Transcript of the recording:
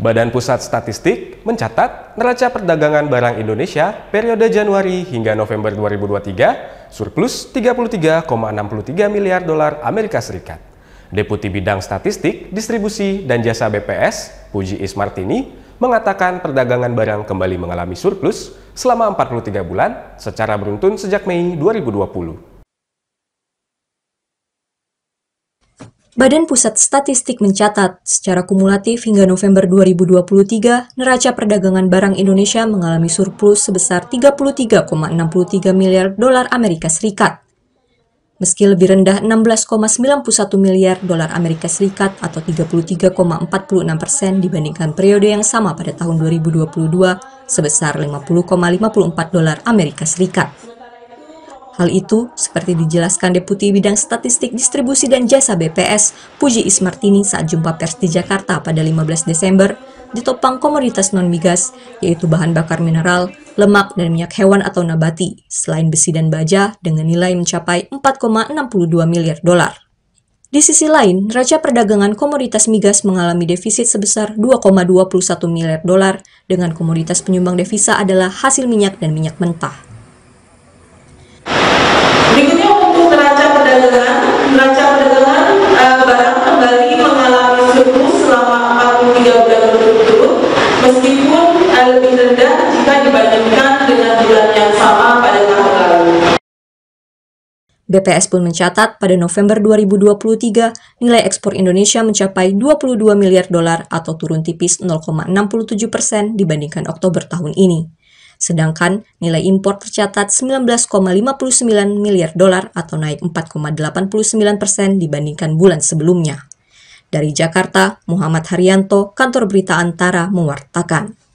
Badan Pusat Statistik mencatat neraca perdagangan barang Indonesia periode Januari hingga November 2023 surplus 33,63 miliar dolar Amerika Serikat. Deputi Bidang Statistik, Distribusi, dan Jasa BPS, Puji Ismartini, mengatakan perdagangan barang kembali mengalami surplus selama 43 bulan secara beruntun sejak Mei 2020. Badan Pusat Statistik mencatat, secara kumulatif hingga November 2023, neraca perdagangan barang Indonesia mengalami surplus sebesar 33,63 miliar dolar Amerika Serikat. Meski lebih rendah 16,91 miliar dolar Amerika Serikat atau 33,46 persen dibandingkan periode yang sama pada tahun 2022 sebesar 50,54 dolar Amerika Serikat. Hal itu seperti dijelaskan Deputi Bidang Statistik Distribusi dan Jasa BPS, Puji Ismartini saat jumpa pers di Jakarta pada 15 Desember ditopang komoditas non-migas, yaitu bahan bakar mineral, lemak, dan minyak hewan atau nabati, selain besi dan baja dengan nilai mencapai 4,62 miliar dolar. Di sisi lain, neraca perdagangan komoditas migas mengalami defisit sebesar 2,21 miliar dolar dengan komoditas penyumbang devisa adalah hasil minyak dan minyak mentah. jika dibandingkan dengan bulan yang sama pada tahun lalu. BPS pun mencatat pada November 2023 nilai ekspor Indonesia mencapai 22 miliar dolar atau turun tipis 0,67 persen dibandingkan Oktober tahun ini. Sedangkan nilai impor tercatat 19,59 miliar dolar atau naik 4,89 persen dibandingkan bulan sebelumnya. Dari Jakarta, Muhammad Haryanto, Kantor Berita Antara, mewartakan.